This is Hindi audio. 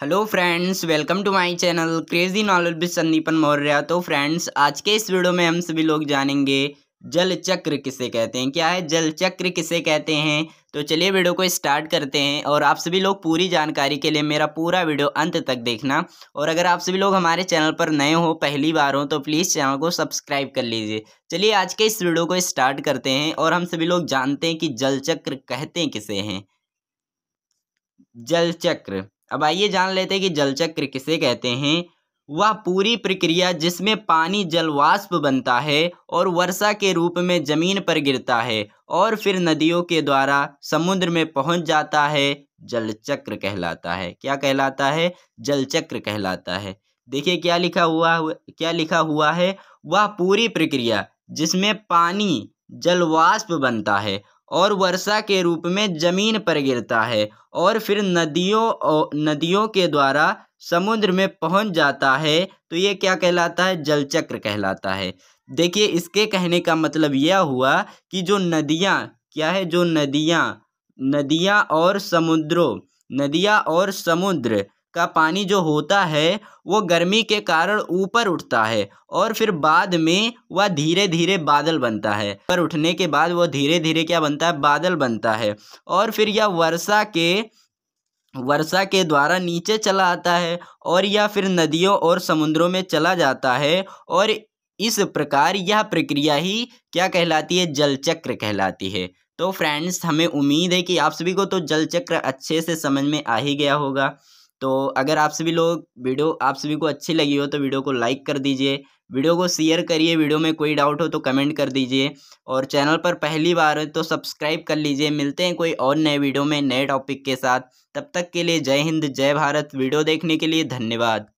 hello friends welcome to my channel crazy knowledge भी संदीपन मौर्य तो फ्रेंड्स आज के इस वीडियो में हम सभी लोग जानेंगे जल चक्र किसे कहते हैं क्या है जल चक्र किसे कहते हैं तो चलिए वीडियो को स्टार्ट करते हैं और आप सभी लोग पूरी जानकारी के लिए मेरा पूरा वीडियो अंत तक देखना और अगर आप सभी लोग हमारे चैनल पर नए हो पहली बार हो तो प्लीज़ चैनल को सब्सक्राइब कर लीजिए चलिए आज के इस वीडियो को स्टार्ट करते हैं और हम सभी लोग जानते हैं कि जल चक्र कहते हैं किसे हैं जल चक्र अब आइए जान लेते हैं कि जलचक्र किसे कहते हैं वह पूरी प्रक्रिया जिसमें पानी जलवाष्प बनता है और वर्षा के रूप में जमीन पर गिरता है और फिर नदियों के द्वारा समुद्र में पहुंच जाता है जलचक्र कहलाता है क्या कहलाता है जलचक्र कहलाता है देखिए क्या लिखा हुआ क्या लिखा हुआ है वह पूरी प्रक्रिया जिसमें पानी जलवाष्प बनता है और वर्षा के रूप में ज़मीन पर गिरता है और फिर नदियों नदियों के द्वारा समुद्र में पहुंच जाता है तो ये क्या कहलाता है जलचक्र कहलाता है देखिए इसके कहने का मतलब यह हुआ कि जो नदियाँ क्या है जो नदियाँ नदियाँ और समुद्रों नदियाँ और समुद्र का पानी जो होता है वो गर्मी के कारण ऊपर उठता है और फिर बाद में वह धीरे धीरे बादल बनता है पर उठने के बाद वह धीरे धीरे क्या बनता है बादल बनता है और फिर यह वर्षा के वर्षा के द्वारा नीचे चला आता है और यह फिर नदियों और समुद्रों में चला जाता है और इस प्रकार यह प्रक्रिया ही क्या कहलाती है जलचक्र कहलाती है तो फ्रेंड्स हमें उम्मीद है कि आप सभी को तो जलचक्र अच्छे से समझ में आ ही गया होगा तो अगर आप सभी लोग वीडियो आप सभी को अच्छी लगी हो तो वीडियो को लाइक कर दीजिए वीडियो को शेयर करिए वीडियो में कोई डाउट हो तो कमेंट कर दीजिए और चैनल पर पहली बार है तो सब्सक्राइब कर लीजिए मिलते हैं कोई और नए वीडियो में नए टॉपिक के साथ तब तक के लिए जय हिंद जय भारत वीडियो देखने के लिए धन्यवाद